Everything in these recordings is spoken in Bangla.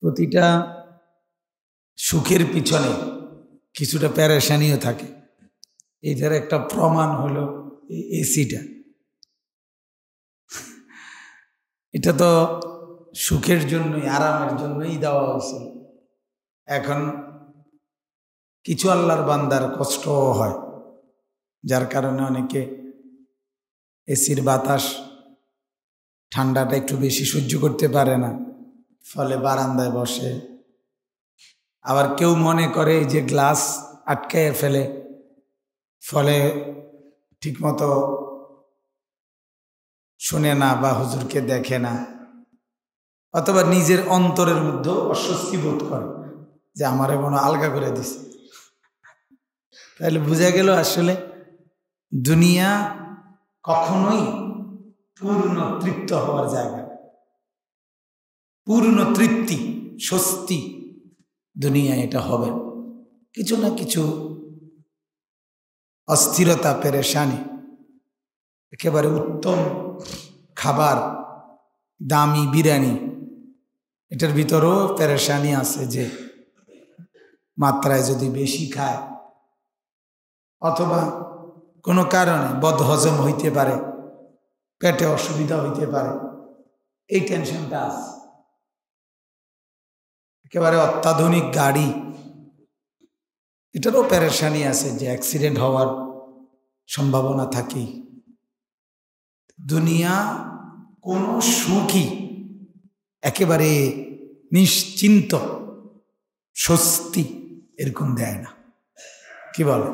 প্রতিটা সুখের পিছনে কিছুটা প্যারেশানিও থাকে এটার একটা প্রমাণ হলো এই এসিটা এটা তো সুখের জন্যই আরামের জন্যই দেওয়া হয়েছে এখন কিছু আল্লাহর বান্দার কষ্টও হয় যার কারণে অনেকে এসির বাতাস ঠান্ডাটা একটু বেশি সহ্য করতে পারে না ফলে বারান্দায় বসে আবার কেউ মনে করে যে গ্লাস আটকে ফেলে ফলে ঠিকমতো শুনে না বা হুজুরকে দেখে না অথবা নিজের অন্তরের মধ্যে অস্বস্তি বোধ করে যে আমার মনে আলগা করে দিছে তাহলে বোঝা গেল আসলে দুনিয়া কখনোই পূর্ণ তৃপ্ত হওয়ার জায়গা পূর্ণ তৃপ্তি স্বস্তি দুনিয়ায় এটা হবে কিছু না কিছু অস্থিরতা পেরেশানি একেবারে উত্তম খাবার দামি বিরিয়ানি এটার ভিতরেও পেরেশানি আছে যে মাত্রায় যদি বেশি খায় অথবা কোনো কারণে বদহজম হইতে পারে পেটে অসুবিধা হইতে পারে এই টেনশনটা আছে একেবারে অত্যাধুনিক গাড়ি এটারও প্যারেশানি আছে যে অ্যাক্সিডেন্ট হওয়ার সম্ভাবনা থাকে দুনিয়া কোনো সুখই একেবারে নিশ্চিন্ত স্বস্তি এরকম দেয় না কি বলে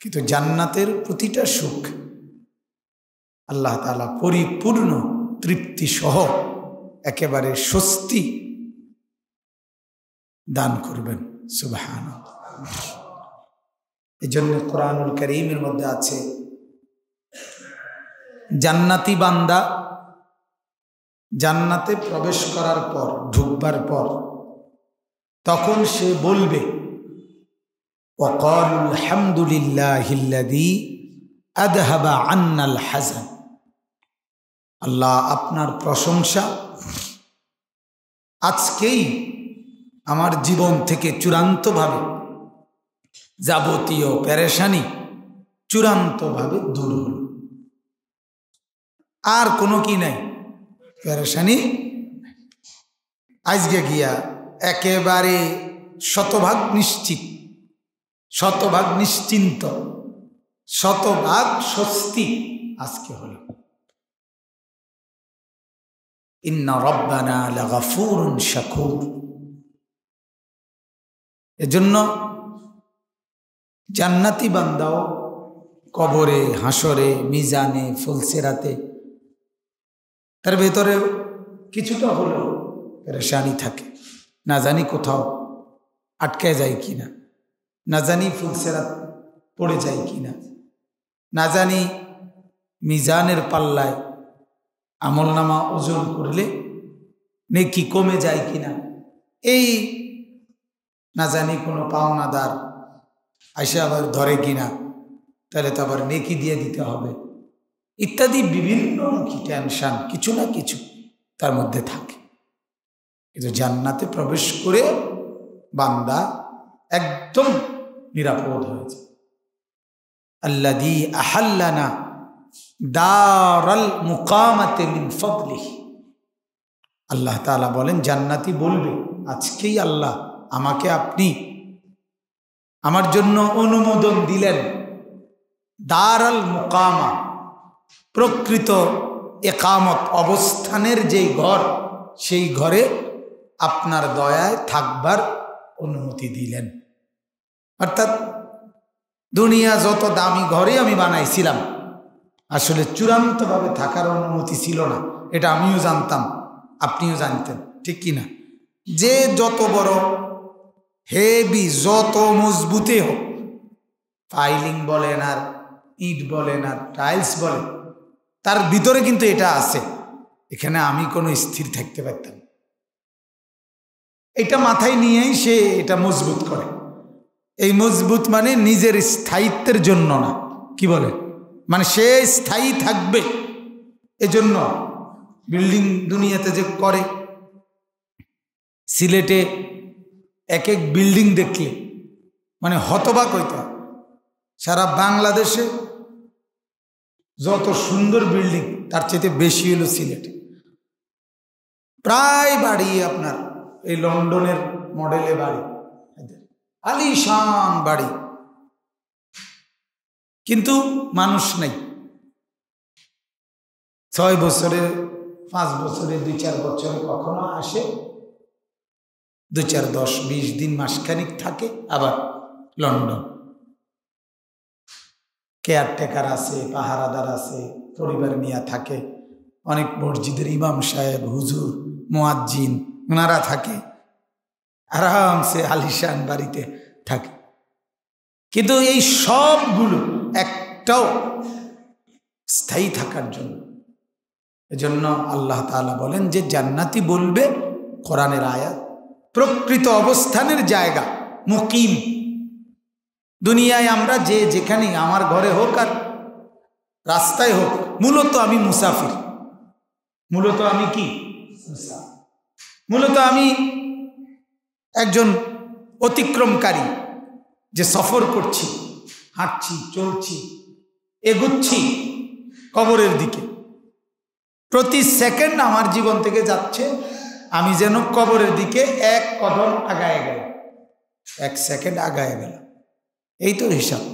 কিন্তু জান্নাতের প্রতিটা সুখ আল্লাহ তালা পরিপূর্ণ তৃপ্তি সহ একেবারে স্বস্তি দান করবেন সুবাহান এই জন্য কোরআনুল করিমের মধ্যে আছে জান্নাতি বান্দা জান্নাতে প্রবেশ করার পর ঢুকবার পর তখন সে বলবে وقالوا الحمد لله الذي أذهب আল্লাহ আপনার প্রশংসা আজকেই আমার জীবন থেকে চূড়ান্তভাবে যাবতীয় প্যারেশানি চূড়ান্তভাবে দূর হল আর কোনো কি নাই প্যারেশানি আজকে গিয়া একেবারে শতভাগ নিশ্চিত শতভাগ নিশ্চিন্ত শতভাগ স্বস্তি আজকে হল ইন্না রব্বানা লাগাফুর শাকুর এজন্য জান্নাতি বান্দাও কবরে হাসরে মিজানে ফুলসেরাতে তার ভেতরে কিছুটা হলেও রেশানি থাকে না জানি কোথাও আটকে যায় কি না না জানি ফুলসেরাত পড়ে যায় কি না না জানি মিজানের পাল্লায় আমল নামা ওজন করলে নেকি কমে যায় কি না এই না জানি কোনো পাওনাদার আসে আবার ধরে কিনা তাহলে তো আবার নেকি দিয়ে দিতে হবে ইত্যাদি বিভিন্নমুখী টেনশান কিছু না কিছু তার মধ্যে থাকে কিন্তু জান্নাতে প্রবেশ করে বান্দা একদম নিরাপদ হয়েছে দি আহাল্লানা দারাল মুকামাতে আল্লাহ তালা বলেন জান্নাতি বলবে আজকেই আল্লাহ আমাকে আপনি আমার জন্য অনুমোদন দিলেন দার আল মোকামা প্রকৃত একামত অবস্থানের যেই ঘর সেই ঘরে আপনার দয়ায় থাকবার অনুমতি দিলেন অর্থাৎ দুনিয়া যত দামি ঘরে আমি বানাইছিলাম আসলে চূড়ান্তভাবে থাকার অনুমতি ছিল না এটা আমিও জানতাম আপনিও জানতেন ঠিক কি না যে যত বড় হেবি যত মজবুতে হোক ফাইলিং বলেন আর ইট বলেন আর টাইলস বলেন তার ভিতরে কিন্তু এটা আছে এখানে আমি কোনো স্থির থাকতে পারতাম এটা মাথায় নিয়েই সে এটা মজবুত করে এই মজবুত মানে নিজের স্থায়িত্বের জন্য না কি বলে মানে সে স্থায়ী থাকবে এজন্য বিল্ডিং দুনিয়াতে যে করে সিলেটে এক এক বিল্ডিং দেখলে মানে হতবাক হইত সারা বাংলাদেশে যত সুন্দর বিল্ডিং তার চেয়ে বেশি হলো সিলেটে প্রায় বাড়ি আপনার এই লন্ডনের মডেলে বাড়ি আলিশান বাড়ি কিন্তু মানুষ নেই ছয় বছরে পাঁচ বছরে দুই চার বছরে কখনো আসে দু চার দশ বিশ দিন মাসখানিক থাকে আবার লন্ডন কেয়ারটেকার আছে পাহারাদার আছে পরিবার নিয়ে থাকে অনেক মসজিদের ইমাম সাহেব হুজুর মোয়াজ্জিন ওনারা থাকে আরামসে আলিশান বাড়িতে থাকে কিন্তু এই সবগুলো একটাও স্থায়ী থাকার জন্য এজন্য আল্লাহ তালা বলেন যে জান্নাতি বলবে কোরআনের আয়াত প্রকৃত অবস্থানের জায়গা মুকিম দুনিয়ায় আমরা যে যেখানে আমার ঘরে হোক আর রাস্তায় হোক মূলত আমি মুসাফির মূলত আমি কি মূলত আমি একজন অতিক্রমকারী যে সফর করছি হাঁটছি চলছি এগুচ্ছি কবরের দিকে প্রতি সেকেন্ড আমার জীবন থেকে যাচ্ছে আমি যেন কবরের দিকে এক কদম আগায় গেল এক সেকেন্ড আগায় গেল এই তো হিসাব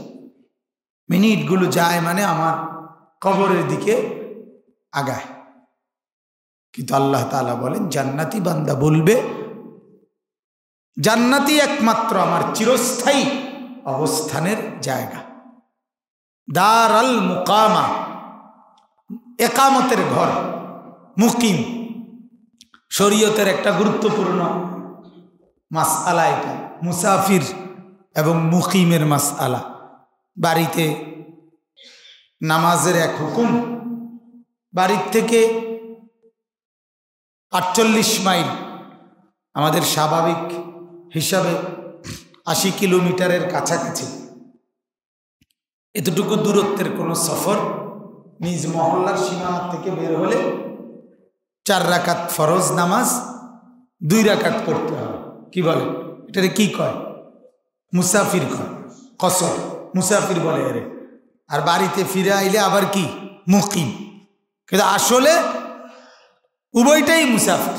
মিনিটগুলো যায় মানে আমার কবরের দিকে আগায় কিন্তু আল্লাহ তালা বলেন জান্নাতি বান্দা বলবে জান্নাতি একমাত্র আমার চিরস্থায়ী অবস্থানের জায়গা দার আল মুকামা একামতের ঘর মুকিম শরীয়তের একটা গুরুত্বপূর্ণ মাস আলা এটা মুসাফির এবং মুকিমের মাস আলা বাড়িতে নামাজের এক হুকুম বাড়ির থেকে আটচল্লিশ মাইল আমাদের স্বাভাবিক হিসাবে আশি কিলোমিটারের কাছাকাছি এতটুকু দূরত্বের কোনো সফর নিজ মহল্লার সীমানা থেকে বের হলে চার রাকাত ফরজ নামাজ দুই রাকাত পড়তে হবে কি বলে এটারে কি কয় মুসাফির কয় কসর মুসাফির বলে এরে আর বাড়িতে ফিরে আইলে আবার কি মুকিম কিন্তু আসলে উভয়টাই মুসাফির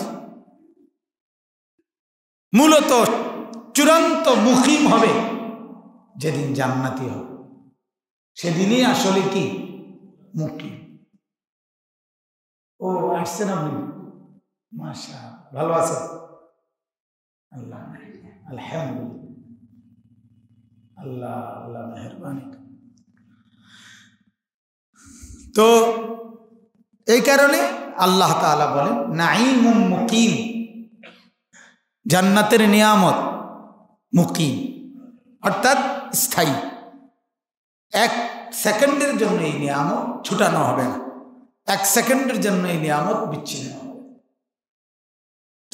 মূলত চূড়ান্ত মুকিম হবে যেদিন জান্নাতি হবে সেদিনই আসলে কি মুকিম ও আসছেন আপনি মাসা ভালো আছেন আল্লাহ আলহামদুলিল্লাহ আল্লাহ আল্লাহ মেহরবানি তো এই কারণে আল্লাহ তালা বলেন নাইমুম মুকিম জান্নাতের নিয়ামত মুকিম অর্থাৎ স্থায়ী এক সেকেন্ডের জন্য এই নিয়ামত ছুটানো হবে না এক সেকেন্ডের জন্য এই নিয়ামত বিচ্ছিন্ন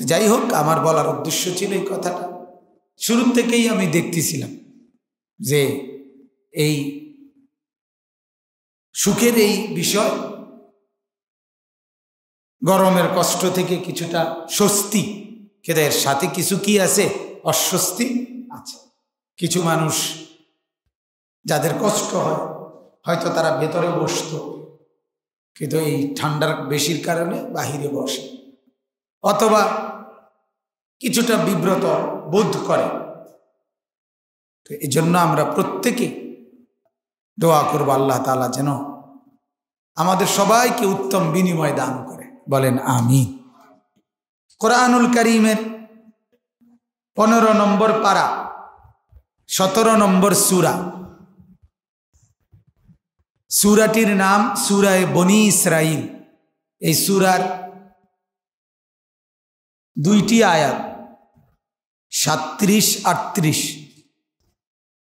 যাই হোক আমার বলার উদ্দেশ্য ছিল এই কথাটা শুরু থেকেই আমি দেখতেছিলাম যে এই সুখের এই বিষয় গরমের কষ্ট থেকে কিছুটা স্বস্তি এর সাথে কিছু কি আছে অস্বস্তি আছে কিছু মানুষ যাদের কষ্ট হয় হয়তো তারা ভেতরে বসতো কিন্তু এই ঠান্ডার বেশির কারণে বাহিরে বসে অথবা কিছুটা বিব্রত বোধ করে তো এই জন্য আমরা প্রত্যেকে দোয়া করব আল্লাহ তালা যেন আমাদের সবাইকে উত্তম বিনিময় দান করে বলেন আমি কোরআনুল করিমের পনেরো নম্বর পারা সতেরো নম্বর সুরা সুরাটির নাম সুরায় বনি ইসরাইল এই সুরার দুইটি আয়াত সাত্রিশ আটত্রিশ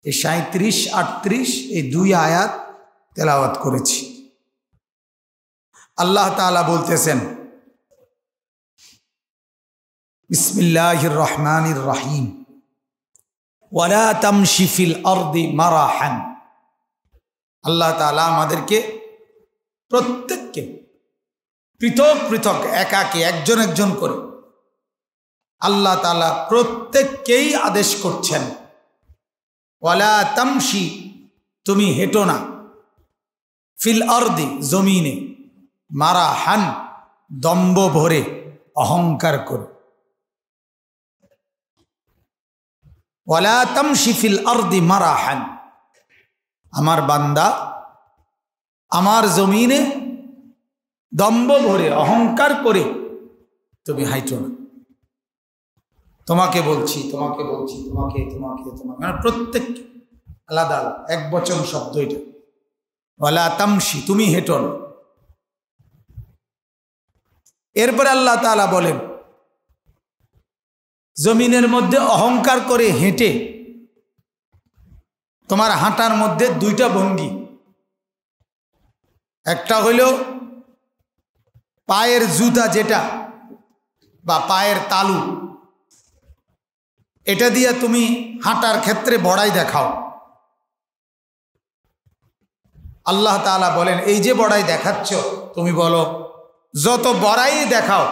এই সাঁত্রিশ আটত্রিশ এই দুই আয়াত তেলাওয়াত করেছি আল্লাহ তালা বলতেছেন বিসমিল্লাহ রহমানির রাহিম ওয়ালা তামশিফিল অর্দি মারাহান আল্লাহ তালা আমাদেরকে প্রত্যেককে পৃথক পৃথক একাকে একজন একজন করে আল্লাহ তালা প্রত্যেককেই আদেশ করছেন ওয়ালা তামসি তুমি হেঁটো না ফিল অর্দি জমিনে মারা হান দম্ব ভরে অহংকার করে ওয়ালা তামসি ফিল অর্দি মারা হান আমার বান্দা আমার জমিনে দম্ব ভরে অহংকার করে তুমি হাইটো না তোমাকে বলছি তোমাকে বলছি তোমাকে তোমাকে তোমাকে মানে প্রত্যেক আলাদা আলাদা এক বচন শব্দ এটা ওলা তামসি তুমি হেঁটো না এরপরে আল্লাহ তালা বলেন জমিনের মধ্যে অহংকার করে হেঁটে তোমার হাঁটার মধ্যে দুইটা ভঙ্গি একটা হইল পায়ের জুতা যেটা বা পায়ের তালু এটা দিয়ে তুমি হাঁটার ক্ষেত্রে বড়াই দেখাও আল্লাহ তালা বলেন এই যে বড়াই দেখাচ্ছ তুমি বলো যত বড়াই দেখাও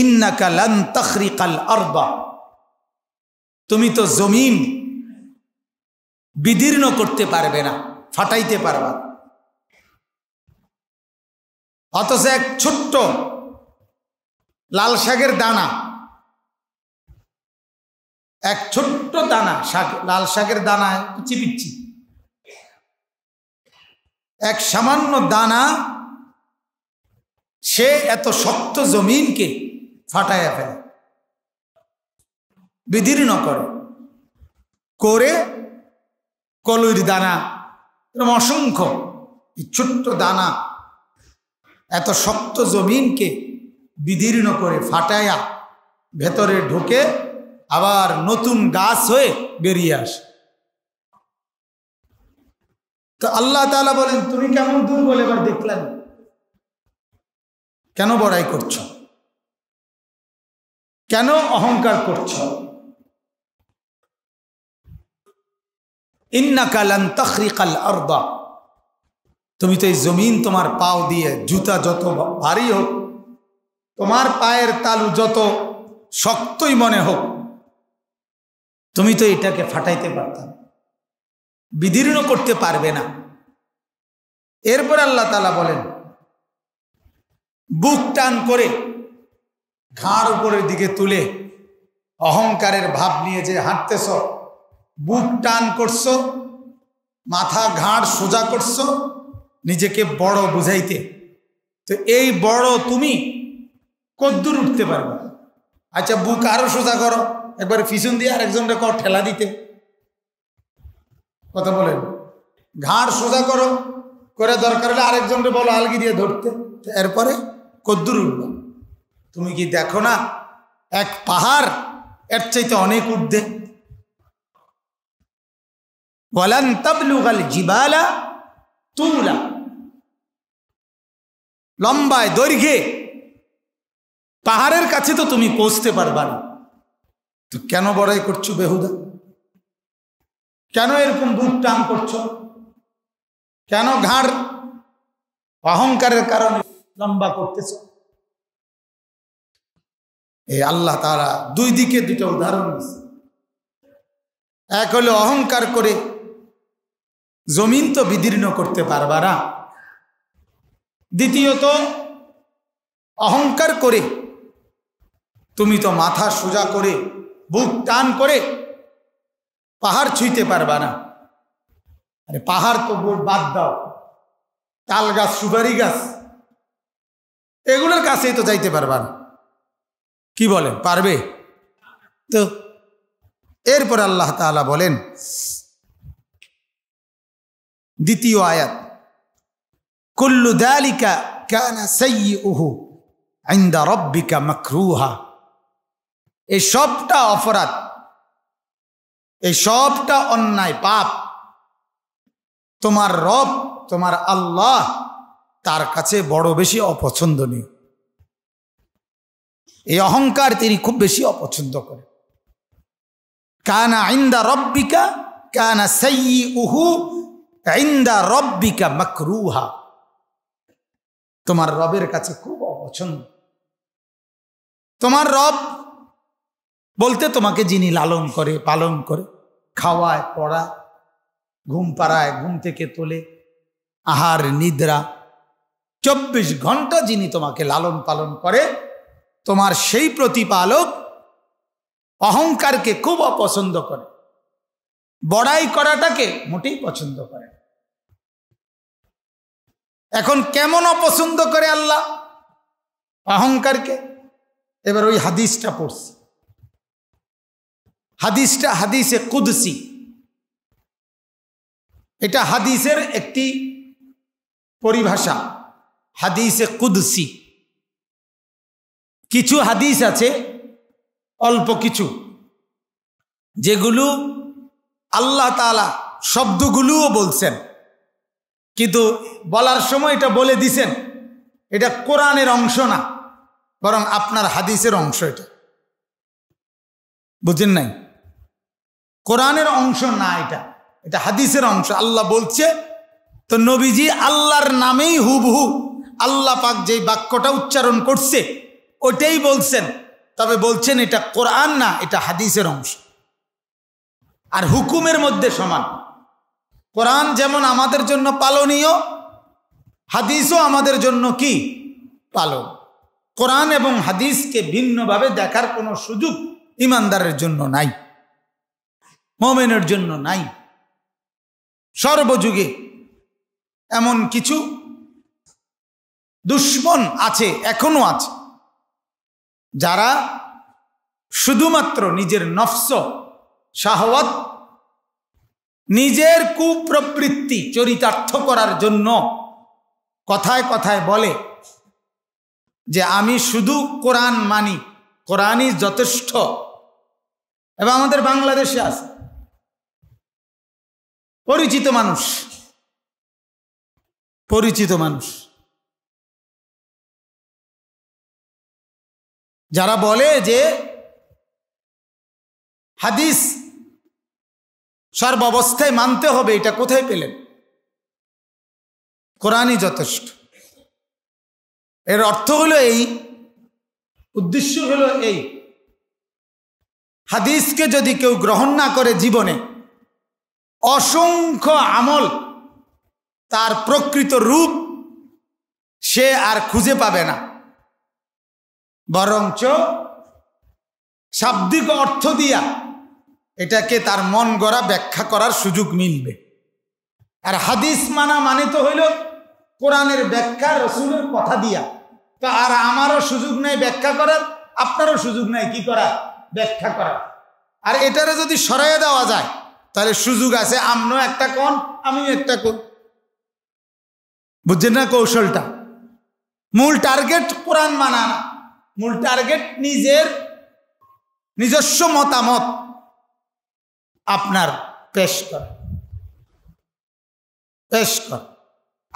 ইন্নাকাল তখরিকাল আরবা তুমি তো জমিন বিদীর্ণ করতে পারবে না ফাটাইতে পারবা অথচ এক ছোট্ট লাল শাকের দানা এক ছোট্ট দানা শাক লাল শাকের দানা পিচি পিচ্ছি এক সামান্য দানা সে এত শক্ত জমিনকে ফাটাইয়া ফেলে বিদীর্ণ করে করে কলুর দানা এরকম অসংখ্য এই ছোট্ট দানা এত শক্ত জমিনকে বিদীর্ণ করে ফাটায়া ভেতরে ঢুকে আবার নতুন গাছ হয়ে বেরিয়ে আসে তো আল্লাহ তালা বলেন তুমি কেমন দুর্বল এবার দেখলেন কেন বড়াই করছো কেন অহংকার করছো ইন্নাকালান তখরিকাল তুমি তো এই জমিন তোমার পাও দিয়ে জুতা যত ভারী হোক তোমার পায়ের তালু যত শক্তই মনে হোক তুমি তো এটাকে ফাটাইতে পারতাম বিদীর্ণ করতে পারবে না এরপর আল্লাহ তালা বলেন বুক টান করে ঘাড় উপরের দিকে তুলে অহংকারের ভাব নিয়ে যে হাঁটতেছ বুক টান করছো মাথা ঘাড় সোজা করছো নিজেকে বড় বুঝাইতে তো এই বড় তুমি কদ্দুর উঠতে পারবে আচ্ছা বুক আরো সোজা করো একবার পিছন দিয়ে আরেকজনটা কর ঠেলা দিতে কথা বলেন ঘাড় সোজা করো করে দরকার হলে আরেকজনকে বলো আলগি দিয়ে ধরতে এরপরে কদ্দুর উঠবে তুমি কি দেখো না এক পাহাড় এর চাইতে অনেক উঠবে ওয়ালান তবলুগাল জিবালা তুলা লম্বায় দৈর্ঘ্যে পাহাড়ের কাছে তো তুমি পৌঁছতে পারবা না তো কেন বড়াই করছো বেহুদা কেন এরকম বুক টান করছো কেন ঘাড় অহংকারের কারণে লম্বা করতেছ এই আল্লাহ তারা দুই দিকে দুটো উদাহরণ দিচ্ছে এক হলো অহংকার করে জমিন তো বিদীর্ণ করতে পারবা না দ্বিতীয়ত অহংকার করে তুমি তো মাথা সোজা করে বুক টান করে পাহাড় ছুঁইতে পারবা না আরে পাহাড় তো বাদ দাও তাল গাছ সুপারি গাছ এগুলোর কাছেই তো যাইতে পারবা না কি বলেন পারবে তো এরপর আল্লাহ তালা বলেন দ্বিতীয় আয়াত কুল্লু দালিকা কানা সাইয়ি উহু আইন্দা রব্বিকা মখরুহা এই সবটা অপরাধ এই সবটা অন্যায় পাপ তোমার রব তোমার আল্লাহ তার কাছে বড় বেশি অপছন্দনীয় এই অহংকার তিনি খুব বেশি অপছন্দ করে কানা আইন্দা রব্বিকা কানা সাইয়ি উহু ইন্দা রব্বিকা মাকরুহা তোমার রবের কাছে খুব অপছন্দ তোমার রব বলতে তোমাকে যিনি লালন করে পালন করে খাওয়ায় পড়া ঘুম পাড়ায় ঘুম থেকে তোলে আহার নিদ্রা চব্বিশ ঘন্টা যিনি তোমাকে লালন পালন করে তোমার সেই প্রতিপালক অহংকারকে খুব অপছন্দ করে বড়াই করাটাকে মোটেই পছন্দ করে এখন কেমন অপছন্দ করে আল্লাহ অহংকারকে এবার ওই হাদিসটা পড়ছি হাদিসটা হাদিসে কুদসি এটা হাদিসের একটি পরিভাষা হাদিসে কুদসি কিছু হাদিস আছে অল্প কিছু যেগুলো আল্লাহ তালা শব্দগুলোও বলছেন কিন্তু বলার সময় এটা বলে দিছেন এটা কোরআনের অংশ না বরং আপনার হাদিসের অংশ এটা বুঝেন নাই কোরআনের অংশ না এটা এটা হাদিসের অংশ আল্লাহ বলছে তো নবীজি আল্লাহর নামেই হুবহু আল্লাহ পাক যেই বাক্যটা উচ্চারণ করছে ওটাই বলছেন তবে বলছেন এটা কোরআন না এটা হাদিসের অংশ আর হুকুমের মধ্যে সমান কোরআন যেমন আমাদের জন্য পালনীয় হাদিসও আমাদের জন্য কি পালন কোরআন এবং হাদিসকে ভিন্নভাবে দেখার কোনো সুযোগ ইমানদারের জন্য নাই মোমেনের জন্য নাই সর্বযুগে এমন কিছু দুশ্মন আছে এখনো আছে যারা শুধুমাত্র নিজের নফস শাহওয়াত নিজের কুপ্রবৃত্তি চরিতার্থ করার জন্য কথায় কথায় বলে যে আমি শুধু কোরআন মানি কোরআনই যথেষ্ট এবং আমাদের বাংলাদেশে আছে পরিচিত মানুষ পরিচিত মানুষ যারা বলে যে হাদিস সর্বাবস্থায় মানতে হবে এটা কোথায় পেলেন কোরআনই যথেষ্ট এর অর্থ হলো এই উদ্দেশ্য হলো এই হাদিসকে যদি কেউ গ্রহণ না করে জীবনে অসংখ্য আমল তার প্রকৃত রূপ সে আর খুঁজে পাবে না বরঞ্চ শাব্দিক অর্থ দিয়া এটাকে তার মন গড়া ব্যাখ্যা করার সুযোগ মিলবে আর হাদিস মানা মানে তো হইল কোরআনের ব্যাখ্যা রসুলের কথা দিয়া তো আর আমারও সুযোগ নেই ব্যাখ্যা করার আপনারও সুযোগ নেই কি করা ব্যাখ্যা করা আর এটারে যদি সরাইয়ে দেওয়া যায় তাহলে সুযোগ আছে আমিও একটা কন আমিও একটা কন বুঝছেন না কৌশলটা মূল টার্গেট কোরআন মানা মূল টার্গেট নিজের নিজস্ব মতামত আপনার পেশ কর পেশ কর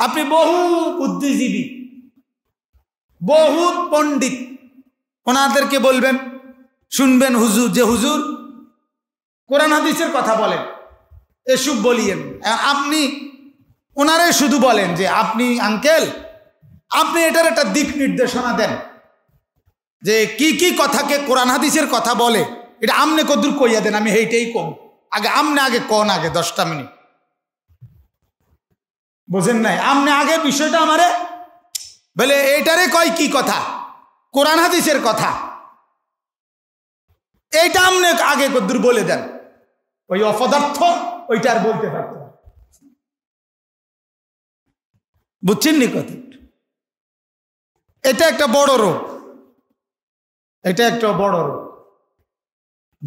আপনি বহু বুদ্ধিজীবী বহু পণ্ডিত ওনাদেরকে বলবেন শুনবেন হুজুর যে হুজুর কোরআন হাদিসের কথা বলেন এসব বলিয়েন আপনি ওনারাই শুধু বলেন যে আপনি আঙ্কেল আপনি এটার একটা দিক নির্দেশনা দেন যে কি কি কথাকে কোরআন হাদিসের কথা বলে এটা আমনে কদ্দুর কইয়া দেন আমি এইটাই কম আগে আমনে আগে কন আগে দশটা মিনিট বোঝেন নাই আমনে আগে বিষয়টা আমারে বলে এইটারে কয় কি কথা কোরআন হাদিসের কথা এইটা আমনে আগে কদ্দুর বলে দেন ওই অপদার্থ ওইটা আর বলতে পারত বুঝছেন নি কথা এটা একটা বড় রোগ এটা একটা বড় রোগ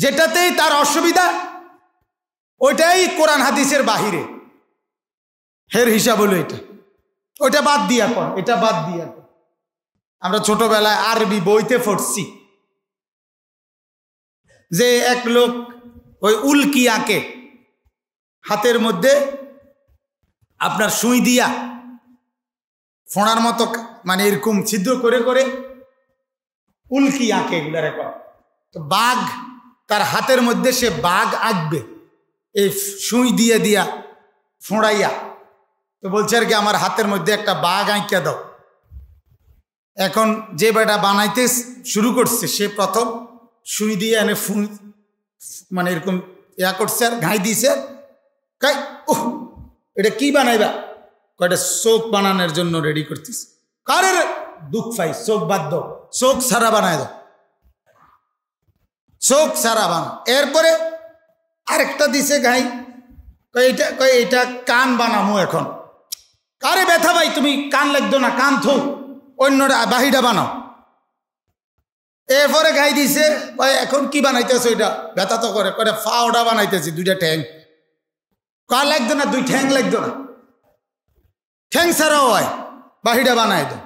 যেটাতেই তার অসুবিধা ওইটাই কোরআন হাদিসের বাহিরে হের হিসাব হলো এটা ওইটা বাদ দিয়া কর এটা বাদ দিয়া কর আমরা ছোটবেলায় আরবি বইতে পড়ছি যে এক লোক ওই উল্কি আঁকে হাতের মধ্যে আপনার সুই দিয়া ফোঁড়ার মতো মানে এরকম ছিদ্র করে করে উল্কি আঁকে এগুলো রেকর্ড তো বাঘ তার হাতের মধ্যে সে বাঘ আঁকবে এই সুই দিয়ে দিয়া ফোঁড়াইয়া তো বলছে আর কি আমার হাতের মধ্যে একটা বাঘ আঁকিয়া দাও এখন যে বেটা বানাইতে শুরু করছে সে প্রথম সুই দিয়ে এনে ফু মানে এরকম ইয়া করছে আর ঘাই দিয়েছে কাই ও এটা কি বানাইবা কয়টা চোখ বানানোর জন্য রেডি করতিস কারে দুঃখ পাই চোখ বাদ দাও চোখ সারা বানায় দাও চোখ সারা বানা এরপরে আরেকটা দিছে গাই কয় এটা কয় এটা কান বানামো এখন কারে ব্যথা ভাই তুমি কান লাগতো না কান থু অন্যটা বাহিটা বানাও এরপরে গাই দিছে কয় এখন কি বানাইতেছো এটা ব্যথা তো করে করে ফাওটা বানাইতেছি দুইটা ঠ্যাং কার লাগতো না দুই ঠ্যাং লাগতো না ঠ্যাং ছাড়াও হয় বাহিটা বানাই তো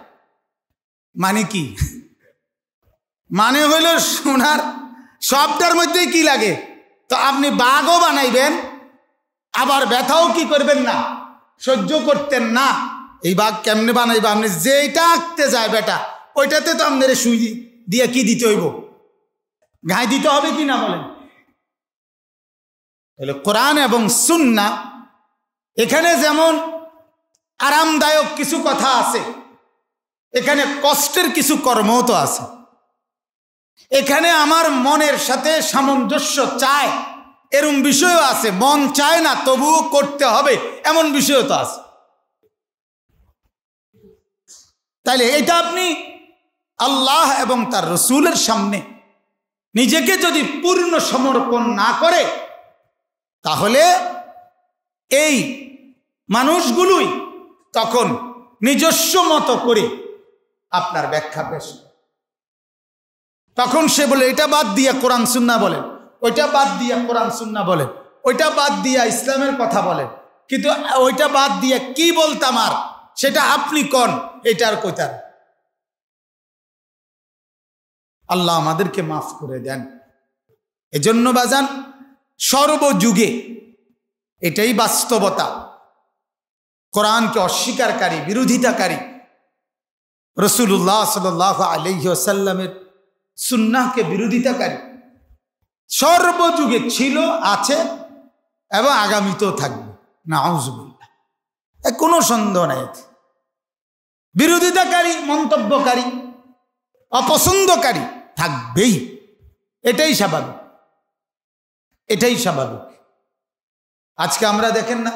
মানে কি মানে হইল সোনার সবটার মধ্যেই কি লাগে তো আপনি বাঘও বানাইবেন আবার ব্যথাও কি করবেন না সহ্য করতেন না এই বাঘ কেমনে বানাইবে আপনি যেইটা আঁকতে যায় বেটা ওইটাতে তো আপনার সুই দিয়ে কি দিতে হইব ঘাই দিতে হবে কি না বলেন তাহলে কোরআন এবং সুন্না এখানে যেমন আরামদায়ক কিছু কথা আছে এখানে কষ্টের কিছু কর্মও তো আছে এখানে আমার মনের সাথে সামঞ্জস্য চায় এরম বিষয়ও আছে মন চায় না তবুও করতে হবে এমন বিষয়ও তো আছে তাইলে এটা আপনি আল্লাহ এবং তার রসুলের সামনে নিজেকে যদি পূর্ণ সমর্পণ না করে তাহলে এই মানুষগুলোই তখন নিজস্ব মতো করে আপনার ব্যাখ্যা পেশ তখন সে বলে এটা বাদ দিয়া কোরআন সুন্না বলেন ওইটা বাদ দিয়া কোরআন সুন্না বলে ওইটা বাদ দিয়া ইসলামের কথা বলেন কিন্তু ওইটা বাদ দিয়া কি বলতাম আর সেটা আপনি কন এটার কইতার আল্লাহ আমাদেরকে মাফ করে দেন এজন্য বাজান সর্বযুগে এটাই বাস্তবতা কোরআনকে অস্বীকারী বিরোধিতাকারী রসুল্লাহ সাল আলহ্লামের সুন্নাহকে বিরোধিতাকারী সর্বযুগে ছিল আছে এবং আগামীতেও থাকবে না আউজবুল্লাহ কোনো সন্দেহ নাই বিরোধিতাকারী মন্তব্যকারী অপছন্দকারী থাকবেই এটাই স্বাভাবিক এটাই স্বাভাবিক আজকে আমরা দেখেন না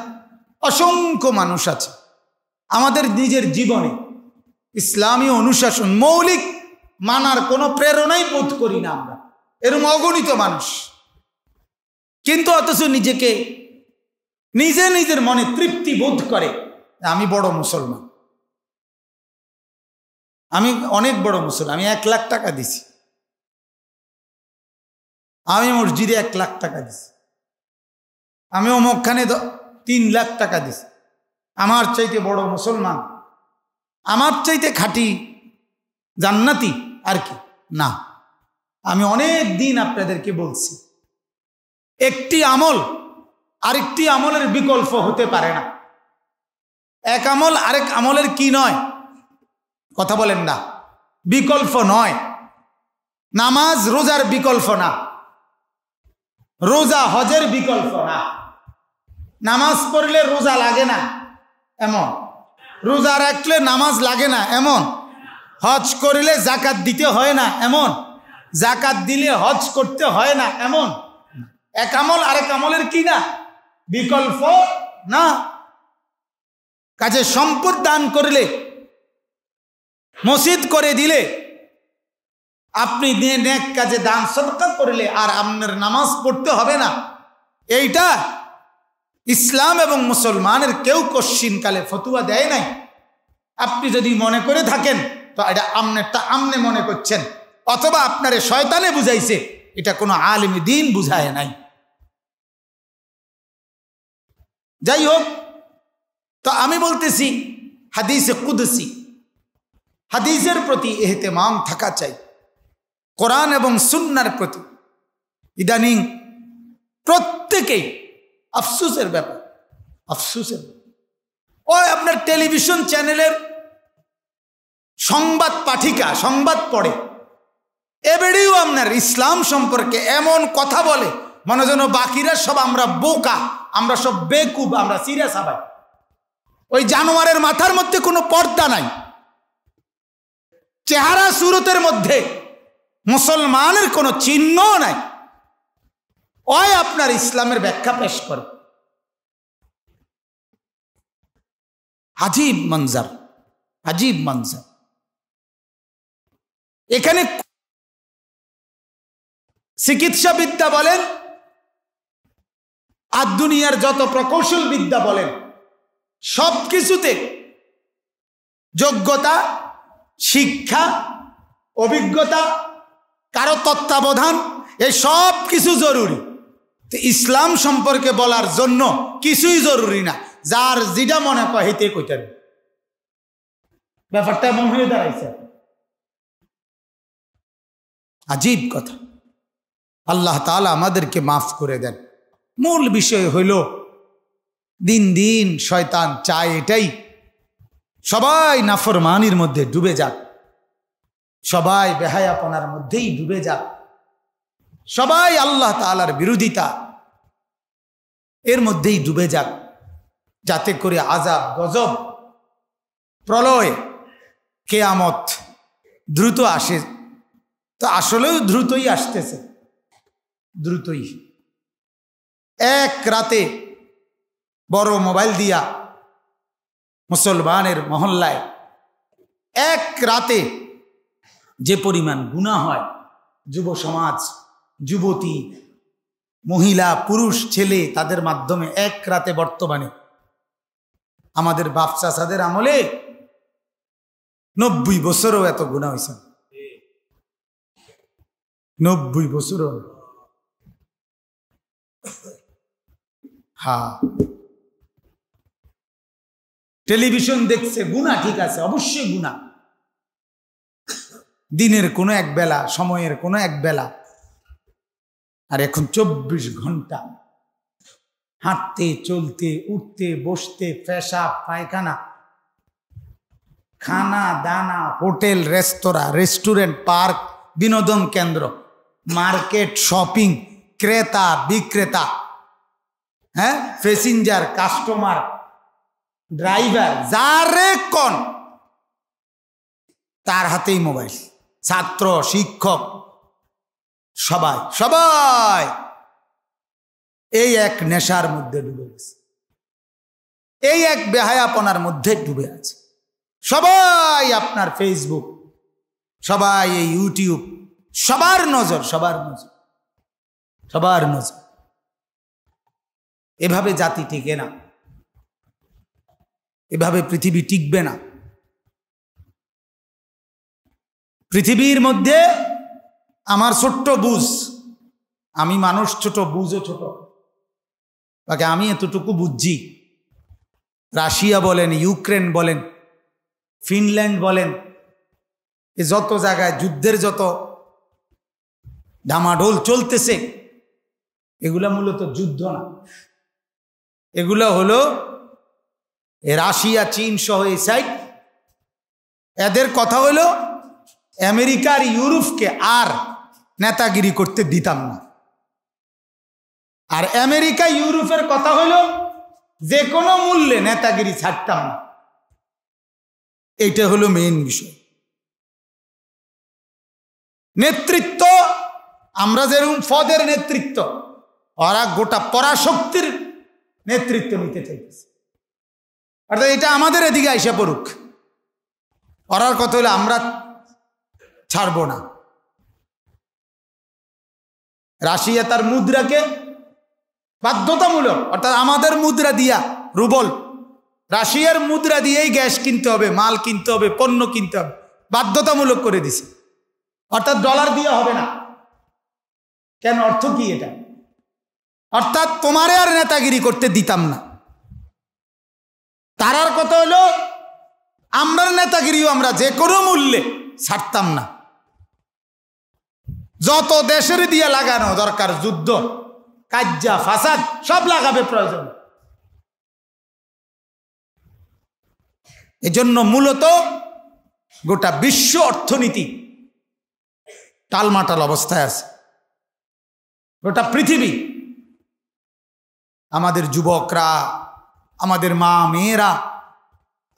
অসংখ্য মানুষ আছে আমাদের নিজের জীবনে ইসলামী অনুশাসন মৌলিক মানার কোনো প্রেরণাই বোধ করি না আমরা এরম অগণিত মানুষ কিন্তু অথচ নিজেকে নিজে নিজের মনে তৃপ্তি বোধ করে আমি বড় মুসলমান আমি অনেক বড় মুসলমান আমি এক লাখ টাকা দিছি আমি মসজিদে এক লাখ টাকা দিছি আমি অমুকখানে তিন লাখ টাকা দিছি আমার চাইতে বড় মুসলমান আমার চাইতে খাটি জান্নাতি আর কি না আমি অনেক দিন আপনাদেরকে বলছি একটি আমল আরেকটি আমলের বিকল্প হতে পারে না এক আমল আরেক আমলের কি নয় কথা বলেন না বিকল্প নয় নামাজ রোজার বিকল্প না রোজা হজের বিকল্প না নামাজ পড়লে রোজা লাগে না এমন রোজা রাখলে নামাজ লাগে না এমন হজ করলে জাকাত দিতে হয় না এমন জাকাত দিলে হজ করতে হয় না এমন এক আমল আরেক আমলের কি না বিকল্প না কাজে সম্পদ দান করলে মসজিদ করে দিলে আপনি কাজে দান সদকা করলে আর আপনার নামাজ পড়তে হবে না এইটা ইসলাম এবং মুসলমানের কেউ কশ্চিনকালে ফতুয়া দেয় নাই আপনি যদি মনে করে থাকেন তো এটা আমনেরটা আমনে মনে করছেন অথবা আপনারে শয়তানে বুঝাইছে এটা কোনো আলিমী দিন বুঝায় নাই যাই হোক তো আমি বলতেছি হাদিসে কুদসি হাদিসের প্রতি এহতেমাম থাকা চাই কোরআন এবং সুন্নার প্রতি ইদানিং প্রত্যেকেই আফসুসের ব্যাপার আফসুসের ও আপনার টেলিভিশন চ্যানেলের সংবাদ পাঠিকা সংবাদ পড়ে এবারেও আপনার ইসলাম সম্পর্কে এমন কথা বলে মনে যেন বাকিরা সব আমরা বোকা আমরা সব বেকুব আমরা সিরিয়াস হবাই ওই জানোয়ারের মাথার মধ্যে কোনো পর্দা নাই চেহারা সুরতের মধ্যে মুসলমানের কোনো চিহ্ন নাই ওই আপনার ইসলামের ব্যাখ্যা পেশ করে আজীব মঞ্জার আজীব মঞ্জার এখানে চিকিৎসা বিদ্যা বলেন আর দুনিয়ার যত প্রকৌশল বিদ্যা বলেন সব কিছুতে যোগ্যতা শিক্ষা অভিজ্ঞতা কারো তত্ত্বাবধান এই সব কিছু জরুরি তো ইসলাম সম্পর্কে বলার জন্য কিছুই জরুরি না যার যেটা মনে করে হেতে কইতেন ব্যাপারটা এমন হয়ে দাঁড়াইছে আজীব কথা আল্লাহ তালা আমাদেরকে মাফ করে দেন মূল বিষয় হইল দিন দিন শয়তান চায় এটাই সবাই নাফরমানির মধ্যে ডুবে যাক সবাই বেহায়াপনার মধ্যেই ডুবে যাক সবাই আল্লাহ তালার বিরোধিতা এর মধ্যেই ডুবে যাক যাতে করে আজাব গজব প্রলয় কেয়ামত দ্রুত আসে তো আসলেও দ্রুতই আসতেছে দ্রুতই এক রাতে বড় মোবাইল দিয়া মুসলমানের মহল্লায় এক রাতে যে পরিমাণ গুণা হয় যুব সমাজ যুবতী মহিলা পুরুষ ছেলে তাদের মাধ্যমে এক রাতে বর্তমানে আমাদের বাপ চাষাদের আমলে নব্বই বছরও এত গুণা হয়েছে নব্বই বছর হা টেলিভিশন দেখছে গুণা ঠিক আছে অবশ্যই গুণা দিনের কোনো এক বেলা সময়ের কোনো এক বেলা আর এখন চব্বিশ ঘন্টা হাঁটতে চলতে উঠতে বসতে পেশা পায়খানা খানা দানা হোটেল রেস্তোরাঁ রেস্টুরেন্ট পার্ক বিনোদন কেন্দ্র মার্কেট শপিং ক্রেতা বিক্রেতা হ্যাঁ প্যাসেঞ্জার কাস্টমার ড্রাইভার যারে কন তার হাতেই মোবাইল ছাত্র শিক্ষক সবাই সবাই এই এক নেশার মধ্যে ডুবে গেছে এই এক বেহায়াপনার মধ্যে ডুবে আছে সবাই আপনার ফেসবুক সবাই এই ইউটিউব সবার নজর সবার নজর সবার নজর এভাবে জাতি টিকে না এভাবে পৃথিবী টিকবে না পৃথিবীর মধ্যে আমার ছোট্ট বুঝ আমি মানুষ ছোট বুঝও ছোট তাকে আমি এতটুকু বুঝছি রাশিয়া বলেন ইউক্রেন বলেন ফিনল্যান্ড বলেন যত জায়গায় যুদ্ধের যত ডামাডোল চলতেছে এগুলা মূলত যুদ্ধ না এগুলা হলো রাশিয়া চীন সহ এই সাইড এদের কথা হলো আমেরিকার ইউরোপকে আর নেতাগিরি করতে দিতাম না আর আমেরিকা ইউরোপের কথা হলো যে কোনো মূল্যে নেতাগিরি ছাড়তাম না এটা হলো মেইন বিষয় নেতৃত্ব আমরা যেরকম ফদের নেতৃত্ব ওরা গোটা পরাশক্তির নেতৃত্ব নিতে চাইতেছে অর্থাৎ এটা আমাদের এদিকে আইসা পড়ুক করার কথা হলে আমরা ছাড়ব না রাশিয়া তার মুদ্রাকে বাধ্যতামূলক অর্থাৎ আমাদের মুদ্রা দিয়া রুবল রাশিয়ার মুদ্রা দিয়েই গ্যাস কিনতে হবে মাল কিনতে হবে পণ্য কিনতে হবে বাধ্যতামূলক করে দিছে অর্থাৎ ডলার দিয়ে হবে না কেন অর্থ কি এটা অর্থাৎ তোমারে আর নেতাগিরি করতে দিতাম না তারার কথা হলো আমরার নেতাগিরিও আমরা যে কোনো মূল্যে ছাড়তাম না যত দেশের দিয়ে লাগানো দরকার যুদ্ধ কাজ্যা ফাসাদ সব লাগাবে প্রয়োজন এজন্য মূলত গোটা বিশ্ব অর্থনীতি টালমাটাল অবস্থায় আছে গোটা পৃথিবী আমাদের যুবকরা আমাদের মা মেয়েরা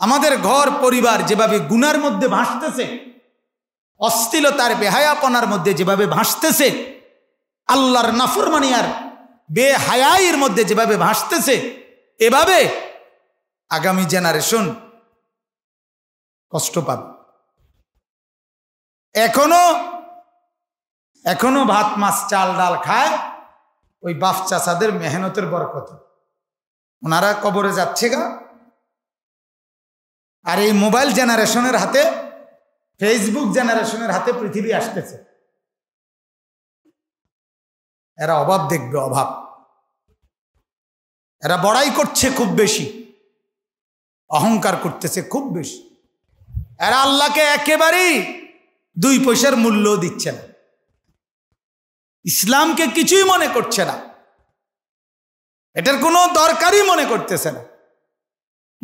আমাদের ঘর পরিবার যেভাবে গুনার মধ্যে ভাসতেছে অস্থিলতার বেহায়াপনার মধ্যে যেভাবে ভাসতেছে আল্লাহর নাফরমানিয়ার বেহায়াইয়ের মধ্যে যেভাবে ভাসতেছে এভাবে আগামী জেনারেশন কষ্ট পাবে এখনো এখনো ভাত মাছ চাল ডাল খায় ওই বাফ চাষাদের মেহনতের বরকত ওনারা কবরে যাচ্ছে গা আর এই মোবাইল জেনারেশনের হাতে ফেসবুক জেনারেশনের হাতে পৃথিবী আসতেছে এরা অভাব দেখবে অভাব এরা বড়াই করছে খুব বেশি অহংকার করতেছে খুব বেশি এরা আল্লাহকে একেবারেই দুই পয়সার মূল্য দিচ্ছে না ইসলামকে কিছুই মনে করছে না এটার কোনো দরকারই মনে করতেছে না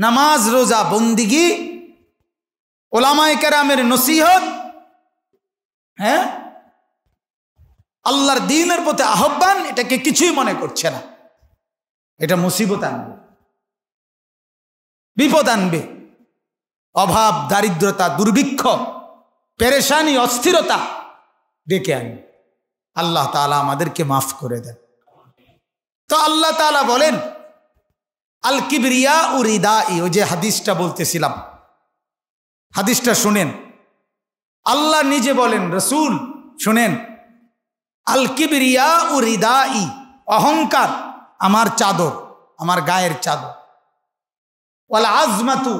নামাজ রোজা বন্দিগি ওলামায় কেরামের নসিহত হ্যাঁ আল্লাহর দিনের প্রতি আহ্বান এটাকে কিছুই মনে করছে না এটা মুসিবত আনবে বিপদ আনবে অভাব দারিদ্রতা দুর্ভিক্ষ পেরেশানি অস্থিরতা ডেকে আনবে আল্লাহ তালা আমাদেরকে মাফ করে দেন তো আল্লাহ তালা বলেন আল কিবরিয়া রিদা ই ওই যে হাদিসটা বলতেছিলাম হাদিসটা শুনেন আল্লাহ নিজে বলেন রসুল শুনেন আল কিবরিয়া রিদা ই অহংকার আমার চাদর আমার গায়ের চাদর ওয়াল আজমাতু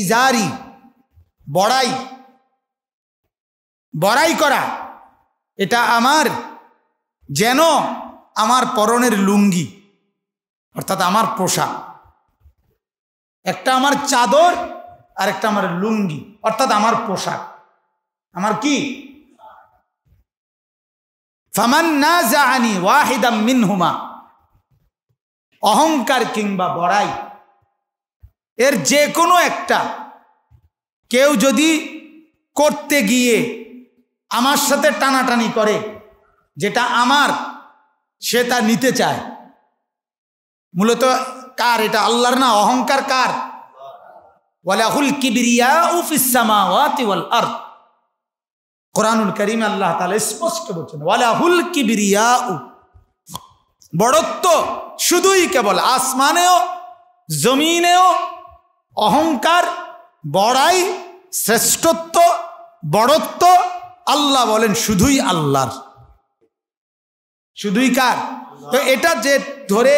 ইজারি বড়াই বড়াই করা এটা আমার যেন আমার পরনের লুঙ্গি অর্থাৎ আমার পোশাক একটা আমার চাদর আর একটা আমার লুঙ্গি অর্থাৎ আমার পোশাক আমার কি ফামান না জাহানি ওয়াহিদাম মিনহুমা অহংকার কিংবা বড়াই এর যে কোনো একটা কেউ যদি করতে গিয়ে আমার সাথে টানাটানি করে যেটা আমার সে তা নিতে চায় মূলত কার এটা আল্লাহর না অহংকার কার ওয়ালাহুল কিবরিয়া ওয়াল আরদ কোরআনুল করিম আল্লাহ তালা স্পষ্ট বলছেন ওয়ালাহুল কিবরিয়া উ বড়ত্ব শুধুই কেবল আসমানেও জমিনেও অহংকার বড়াই শ্রেষ্ঠত্ব বড়ত্ব আল্লাহ বলেন শুধুই আল্লাহর শুধুই কার তো এটা যে ধরে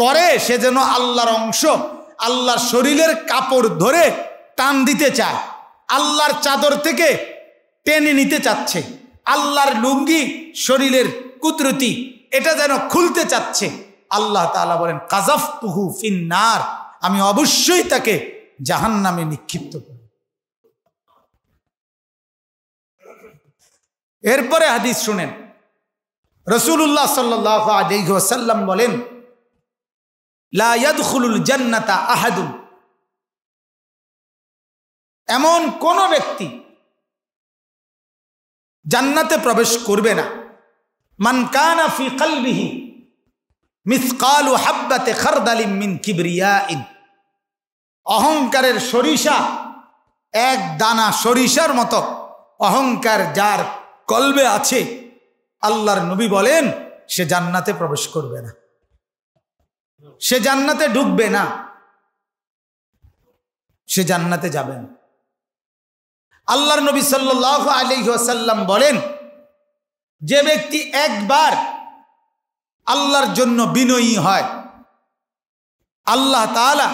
করে সে যেন আল্লাহর অংশ আল্লাহর শরীরের কাপড় ধরে টান দিতে চায় আল্লাহর চাদর থেকে টেনে নিতে চাচ্ছে আল্লাহর লুঙ্গি শরীরের কুদরতি এটা যেন খুলতে চাচ্ছে আল্লাহ তালা বলেন কাজাফ তুহু ফিন্নার আমি অবশ্যই তাকে জাহান্নামে নিক্ষিপ্ত করি এরপরে হাদিস শুনেন রসুল্লাহ সাল্লাম বলেন জান্নাতা আহাদুল এমন কোন ব্যক্তি জান্নাতে প্রবেশ করবে না মানকানা ফি কলবিহি মিসকালু হাব্বাতে খরদালিম মিন কিবরিয়া ইন অহংকারের সরিষা এক দানা সরিষার মতো অহংকার যার কলবে আছে আল্লাহর নবী বলেন সে জান্নাতে প্রবেশ করবে না সে জান্নাতে ঢুকবে না সে জান্নাতে যাবেন আল্লাহর নবী আলি আলিহাসাল্লাম বলেন যে ব্যক্তি একবার আল্লাহর জন্য বিনয়ী হয় আল্লাহ তালা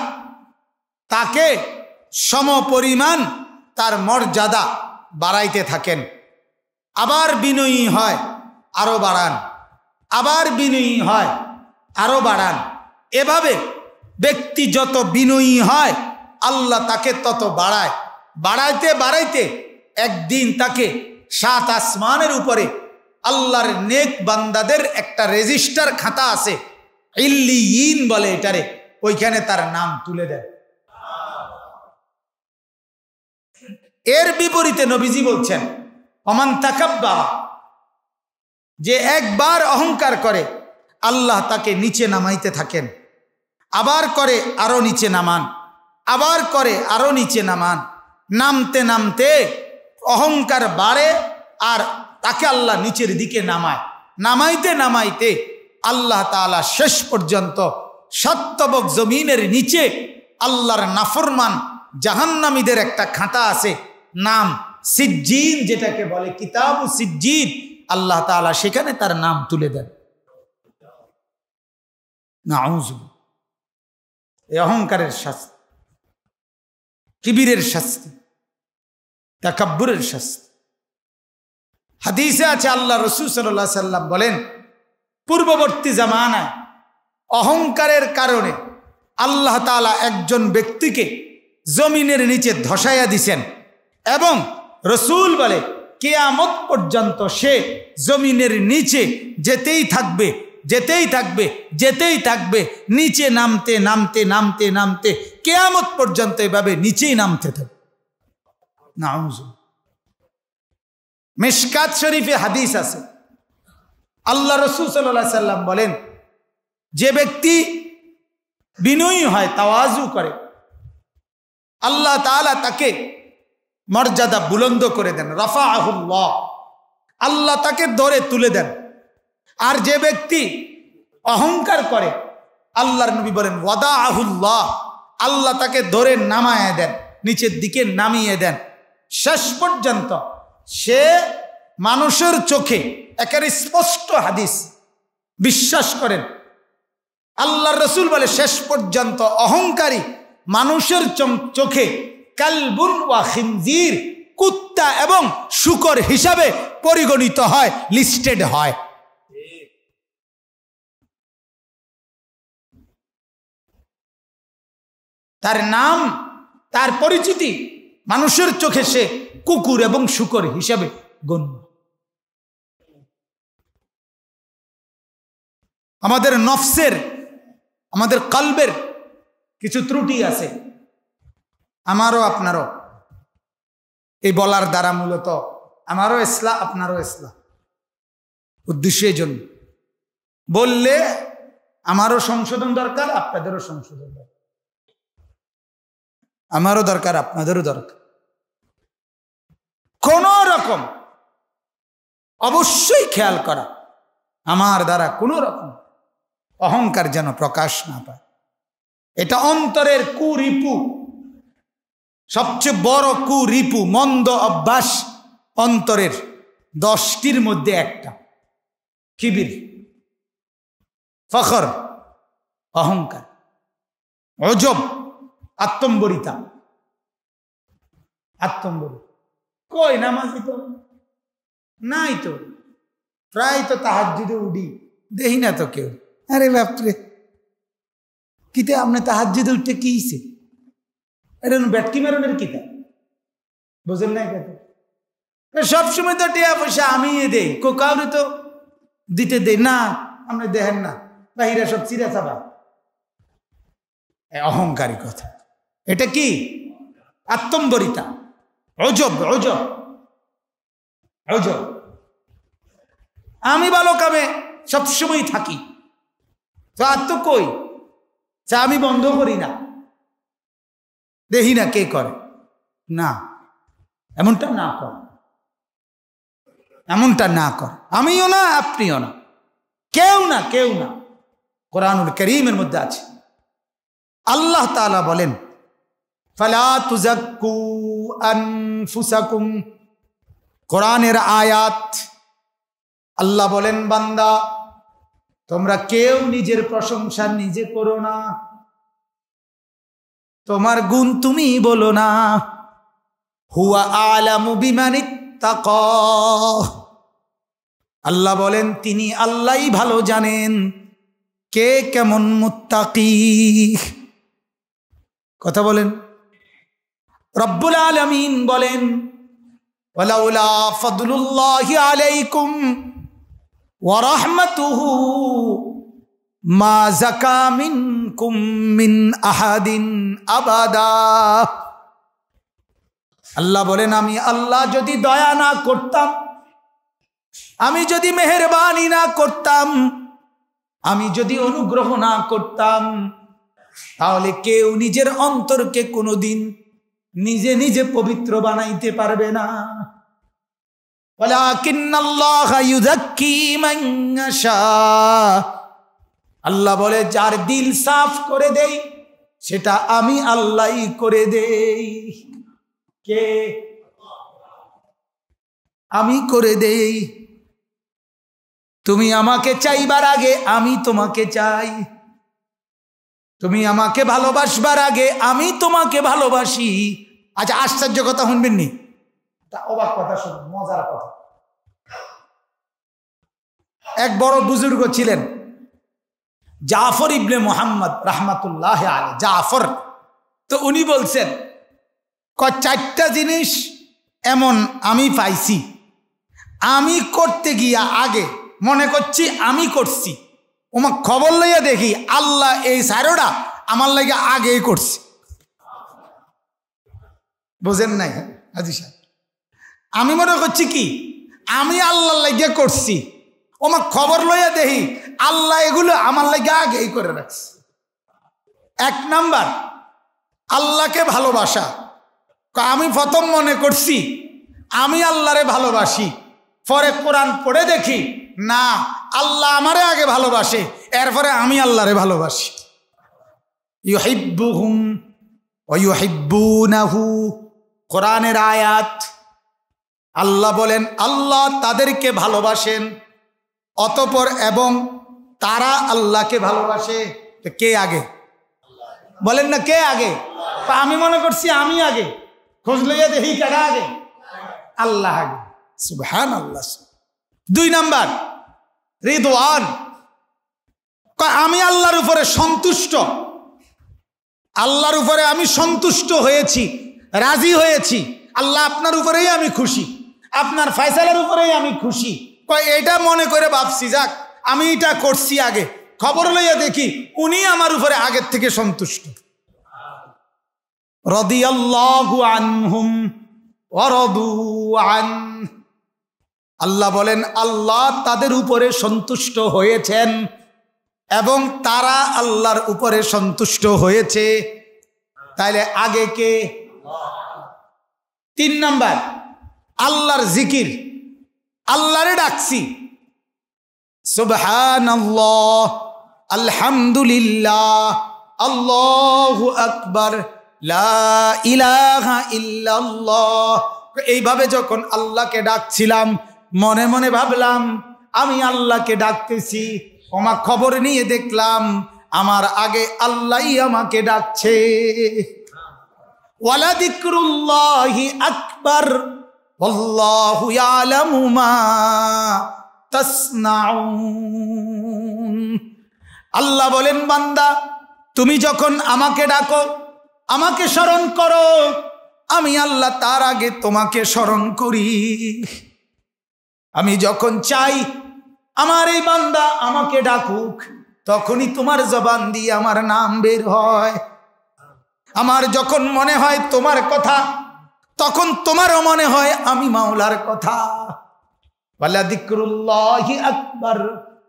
তাকে সমপরিমাণ তার মর্যাদা বাড়াইতে থাকেন আবার বিনয়ী হয় আরও বাড়ান আবার বিনয়ী হয় আরও বাড়ান এভাবে ব্যক্তি যত বিনয়ী হয় আল্লাহ তাকে তত বাড়ায় বাড়াইতে বাড়াইতে একদিন তাকে সাত আসমানের উপরে আল্লাহর নেক বান্দাদের একটা রেজিস্টার খাতা আছে ইল্লি ইন বলে এটারে ওইখানে তার নাম তুলে দেয় এর বিপরীতে নবীজি বলছেন অমান তাকাব্বা যে একবার অহংকার করে আল্লাহ তাকে নিচে নামাইতে থাকেন আবার করে আরও নিচে নামান আবার করে আরও নিচে নামান নামতে নামতে অহংকার বাড়ে আর তাকে আল্লাহ নিচের দিকে নামায় নামাইতে নামাইতে আল্লাহ তালা শেষ পর্যন্ত সত্যবক জমিনের নিচে আল্লাহর নাফরমান জাহান্নামীদের একটা খাঁটা আছে নাম সিজ্জিন যেটাকে বলে কিতাব সিজ্জিন আল্লাহ তালা সেখানে তার নাম তুলে দেন অহংকারের শাস্তি কিবিরের শাস্তি তাকাব্বুরের শাস্তি হাদিসে আছে আল্লাহ রসুল সাল্লাহ সাল্লাম বলেন পূর্ববর্তী জামানায় অহংকারের কারণে আল্লাহ তালা একজন ব্যক্তিকে জমিনের নিচে ধসাইয়া দিছেন এবং রসুল বলে কেয়ামত পর্যন্ত সে জমিনের নিচে যেতেই থাকবে যেতেই থাকবে যেতেই থাকবে নিচে নামতে নামতে নামতে নামতে কেয়ামত পর্যন্ত এভাবে নিচেই নামতে থাকবে মেশকাত শরীফে হাদিস আছে আল্লাহ রসুল সাল্লা সাল্লাম বলেন যে ব্যক্তি বিনয়ী হয় তাওয়াজু করে আল্লাহ তালা তাকে মর্যাদা বুলন্দ করে দেন রাফা আহুল্লাহ আল্লাহ তাকে ধরে তুলে দেন আর যে ব্যক্তি অহংকার করে আল্লাহর নবী বলেন ওয়াদা আহুল্লাহ আল্লাহ তাকে ধরে নামায় দেন নিচের দিকে নামিয়ে দেন শেষ পর্যন্ত সে মানুষের চোখে একেবারে স্পষ্ট হাদিস বিশ্বাস করেন আল্লাহর রসুল বলে শেষ পর্যন্ত অহংকারী মানুষের চোখে কালবুন ওয়া খিনজির কুত্তা এবং শুকর হিসাবে পরিগণিত হয় লিস্টেড হয় তার নাম তার পরিচিতি মানুষের চোখে সে কুকুর এবং শুকর হিসাবে গণ্য আমাদের নফসের আমাদের কলবের কিছু ত্রুটি আছে আমারও আপনারও এই বলার দ্বারা মূলত আমারও ইসলাম আপনারও ইসলাম উদ্দেশ্য এই জন্য বললে আমারও সংশোধন দরকার আপনাদেরও সংশোধন দরকার আমারও দরকার আপনাদেরও দরকার কোন রকম অবশ্যই খেয়াল করা আমার দ্বারা কোন রকম অহংকার যেন প্রকাশ না পায় এটা অন্তরের কুরিপু সবচেয়ে বড় কু রিপু মন্দ অভ্যাস অন্তরের দশটির মধ্যে একটা কিবির ফখর অহংকার অজব আত্মম্বরিতা আত্মম্বরি কই নামাজি তো নাই তো প্রায় তো তাহার যদি উডি দেহি না তো কেউ আরে বাপরে কিতে আপনি তাহার যদি উঠতে কি এটা ব্যাটকি মেরনের কিতা বুঝেন না কথা সবসময় তো টিয়া পয়সা আমি দেই কো কাউরে তো দিতে দেই না আপনি দেখেন না বাহিরা সব চিরা চাবা অহংকারী কথা এটা কি আত্মম্বরিতা অজব অজব অজব আমি ভালো কামে সবসময় থাকি তো আর কই চা আমি বন্ধ করি না দেখি না কে করে না এমনটা না কর এমনটা না কর আমিও না আপনিও না কেউ না কেউ না কোরআনুল করিমের মধ্যে আছে আল্লাহ তালা বলেন কোরআনের আয়াত আল্লাহ বলেন বান্দা তোমরা কেউ নিজের প্রশংসা নিজে করো না তোমার গুণ তুমি বলো না হুয়া আলামু বিমানিত তাক আল্লাহ বলেন তিনি আল্লাহ ভালো জানেন কে কেমন মুত্তাকি কথা বলেন রব্বুল আলমিন বলেন ফদুল্লাহ আলাইকুম ওয়ারহমতুহু মা জাকামিন কুমিন আহাদিন আবাদা আল্লাহ বলেন আমি আল্লাহ যদি দয়া না করতাম আমি যদি মেহরবানি না করতাম আমি যদি অনুগ্রহ না করতাম তাহলে কেউ নিজের অন্তরকে কোনোদিন নিজে নিজে পবিত্র বানাইতে পারবে না ولكن الله يزكي من আল্লাহ বলে যার দিল সাফ করে দেই সেটা আমি আল্লাহ করে দেই কে আমি করে দেই তুমি আমাকে চাইবার আগে আমি তোমাকে চাই তুমি আমাকে ভালোবাসবার আগে আমি তোমাকে ভালোবাসি আচ্ছা আশ্চর্য কথা শুনবেন নি অবাক কথা শুন মজার কথা এক বড় বুজুর্গ ছিলেন জাফর ইবনে মোহাম্মদ রাহমাতুল্লাহ আল জাফর তো উনি বলছেন ক চারটা জিনিস এমন আমি পাইছি আমি করতে গিয়া আগে মনে করছি আমি করছি ওমা খবর লইয়া দেখি আল্লাহ এই সারোটা আমার লাগে আগেই করছে বোঝেন নাই হ্যাঁ? হাজি সাহেব আমি মনে করছি কি আমি আল্লাহ লাগিয়া করছি ওমা খবর লইয়া দেখি আল্লাহ এগুলো আমার লাগে আগেই করে রাখছে এক নাম্বার আল্লাহকে ভালোবাসা আমি প্রথম মনে করছি আমি আল্লাহরে ভালোবাসি পরে কোরআন পড়ে দেখি না আল্লাহ আমারে আগে ভালোবাসে এরপরে আমি আল্লাহরে ভালোবাসি ইউহিব্বু হুম ইউহিব্বু নাহু কোরআনের আয়াত আল্লাহ বলেন আল্লাহ তাদেরকে ভালোবাসেন অতপর এবং তারা আল্লাহকে ভালোবাসে কে আগে বলেন না কে আগে আমি মনে করছি আমি আগে খোঁজ লইয়া দেখি কেডা আগে আল্লাহ আগে সুহান আল্লাহ দুই নাম্বার রিদওয়ান আমি আল্লাহর উপরে সন্তুষ্ট আল্লাহর উপরে আমি সন্তুষ্ট হয়েছি রাজি হয়েছি আল্লাহ আপনার উপরেই আমি খুশি আপনার ফয়সালার উপরেই আমি খুশি এটা মনে করে ভাবছি যাক আমি এটা করছি আগে খবর লইয়া দেখি উনি আমার উপরে আগের থেকে সন্তুষ্ট আল্লাহ বলেন আল্লাহ তাদের উপরে সন্তুষ্ট হয়েছেন এবং তারা আল্লাহর উপরে সন্তুষ্ট হয়েছে তাইলে আগে কে তিন নাম্বার আল্লাহর জিকির আল্লাহরে ডাকছি সুবহান আলহামদুলিল্লাহ আল্লাহ আকবর এইভাবে যখন আল্লাহকে ডাকছিলাম মনে মনে ভাবলাম আমি আল্লাহকে ডাকতেছি আমার খবর নিয়ে দেখলাম আমার আগে আল্লাহ আমাকে ডাকছে ওয়ালা আকবর মা আল্লাহ বলেন বান্দা তুমি যখন আমাকে ডাকো আমাকে স্মরণ করো আমি আল্লাহ তার আগে তোমাকে স্মরণ করি আমি যখন চাই আমার এই বান্দা আমাকে ডাকুক তখনই তোমার জবান দিয়ে আমার নাম বের হয় আমার যখন মনে হয় তোমার কথা তখন তোমারও মনে হয় আমি মাওলার কথা আকবার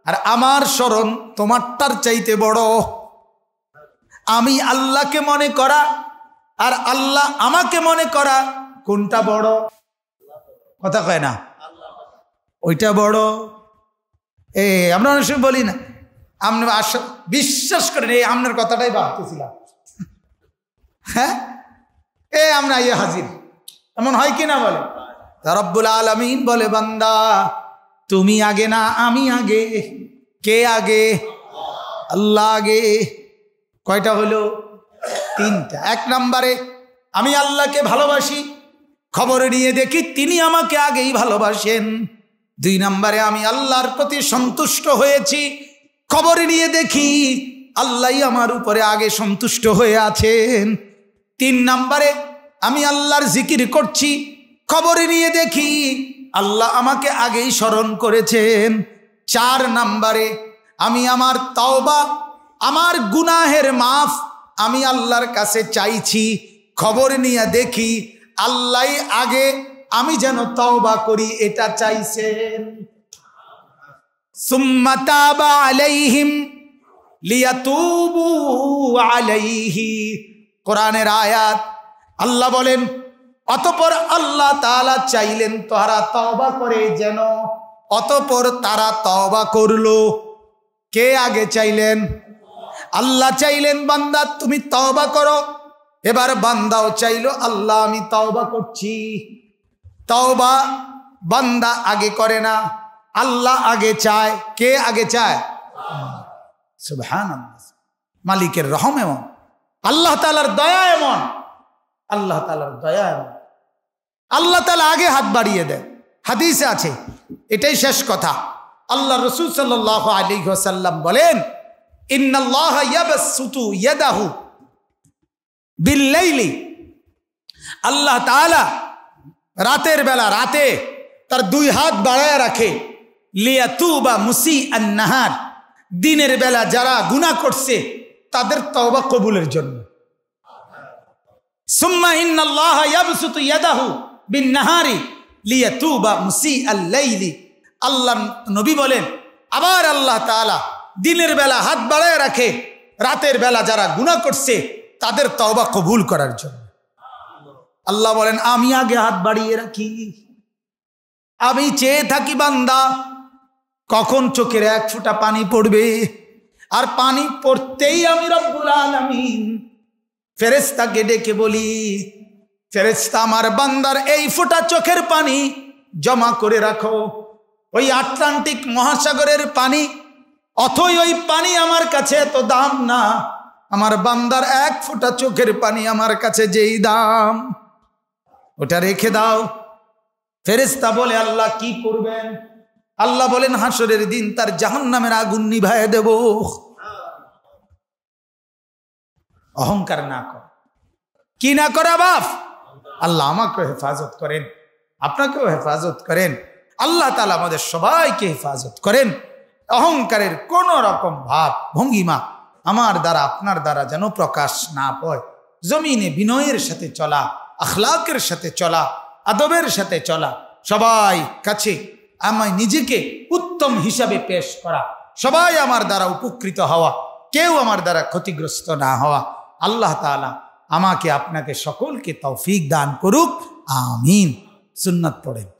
আর আমার স্মরণ তোমারটার চাইতে বড় আমি আল্লাহকে মনে করা আর আল্লাহ আমাকে মনে করা কোনটা বড় কথা কয় না ওইটা বড় এ আমরা অনেক সময় বলি না আমরা বিশ্বাস করেন এই আপনার কথাটাই ভাবতেছিলাম হ্যাঁ এ আমরা ইয়ে হাজির এমন হয় কিনা বলে রব্বুল আলমিন বলে বান্দা তুমি আগে না আমি আগে কে আগে আল্লাহ আগে কয়টা হলো তিনটা এক নম্বরে আমি আল্লাহকে ভালোবাসি খবর নিয়ে দেখি তিনি আমাকে আগেই ভালোবাসেন দুই নম্বরে আমি আল্লাহর প্রতি সন্তুষ্ট হয়েছি খবর নিয়ে দেখি আল্লাহ আমার উপরে আগে সন্তুষ্ট হয়ে আছেন তিন নম্বরে আমি আল্লাহর জিকির করছি খবর নিয়ে দেখি আল্লাহ আমাকে আগেই স্মরণ করেছেন চার নাম্বারে আমি আমার তাওবা আমার গুনাহের মাফ আমি আল্লাহর কাছে চাইছি খবর নিয়ে দেখি আল্লাহ আগে আমি যেন তওবা করি এটা চাইছেন আলাইহিম আলাইহি কোরআনের আয়াত আল্লাহ বলেন অতপর আল্লাহ তালা চাইলেন তারা তবা করে যেন অতপর তারা তবা করলো কে আগে চাইলেন আল্লাহ চাইলেন বান্দা তুমি তবা করো এবার বান্দাও চাইল আল্লাহ আমি তওবা করছি তওবা বান্দা আগে করে না আল্লাহ আগে চায় কে আগে চায় মালিকের রহম এমন আল্লাহ তালার দয়া এমন আল্লাহ তালার দয়া এমন আল্লাহ তালা আগে হাত বাড়িয়ে দেয় হাদিসে আছে এটাই শেষ কথা আল্লাহ রসুল সাল্লাহ আলী সাল্লাম বলেন আল্লাহ তালা রাতের বেলা রাতে তার দুই হাত বাড়ায় রাখে লিয়াতু বা মুসি নাহার দিনের বেলা যারা গুণা করছে তাদের তওবা কবুলের জন্য সুম্মা ইন্নাল্লাহ ইয়াবসুতু ইয়াদাহু বিন নাহারি তু বা মুসি আল্লাইলি আল্লাহ নবী বলেন আবার আল্লাহ তালা দিনের বেলা হাত বাড়ায় রাখে রাতের বেলা যারা গুণা করছে তাদের তওবা কবুল করার জন্য আল্লাহ বলেন আমি আগে হাত বাড়িয়ে রাখি আমি চেয়ে থাকি বান্দা কখন চোখের এক ফুটা পানি পড়বে আর পানি পড়তেই আমি রব্বুল আলমিন ফেরেস্তাকে ডেকে বলি ফেরেস্তা আমার বান্দার এই ফোটা চোখের পানি জমা করে রাখো ওই আটলান্টিক মহাসাগরের পানি অথই ওই পানি আমার কাছে এত দাম না আমার বান্দার এক ফোঁটা চোখের পানি আমার কাছে যেই দাম ওটা রেখে দাও ফেরেস্তা বলে আল্লাহ কি করবেন আল্লাহ বলেন হাসরের দিন তার জাহান নামের আগুন নিভায় দেব অহংকার না কর কি না করা বাপ আল্লাহ আমাকে হেফাজত করেন আপনাকেও হেফাজত করেন আল্লাহ তালা আমাদের সবাইকে হেফাজত করেন অহংকারের কোন রকম ভাব ভঙ্গিমা আমার দ্বারা আপনার দ্বারা যেন প্রকাশ না পায় জমিনে বিনয়ের সাথে চলা আখলাকের সাথে চলা আদবের সাথে চলা সবাই কাছে আমায় নিজেকে উত্তম হিসাবে পেশ করা সবাই আমার দ্বারা উপকৃত হওয়া কেউ আমার দ্বারা ক্ষতিগ্রস্ত না হওয়া আল্লাহ তালা আমাকে আপনাকে সকলকে তৌফিক দান করুক আমিন সুন্নাত পড়েন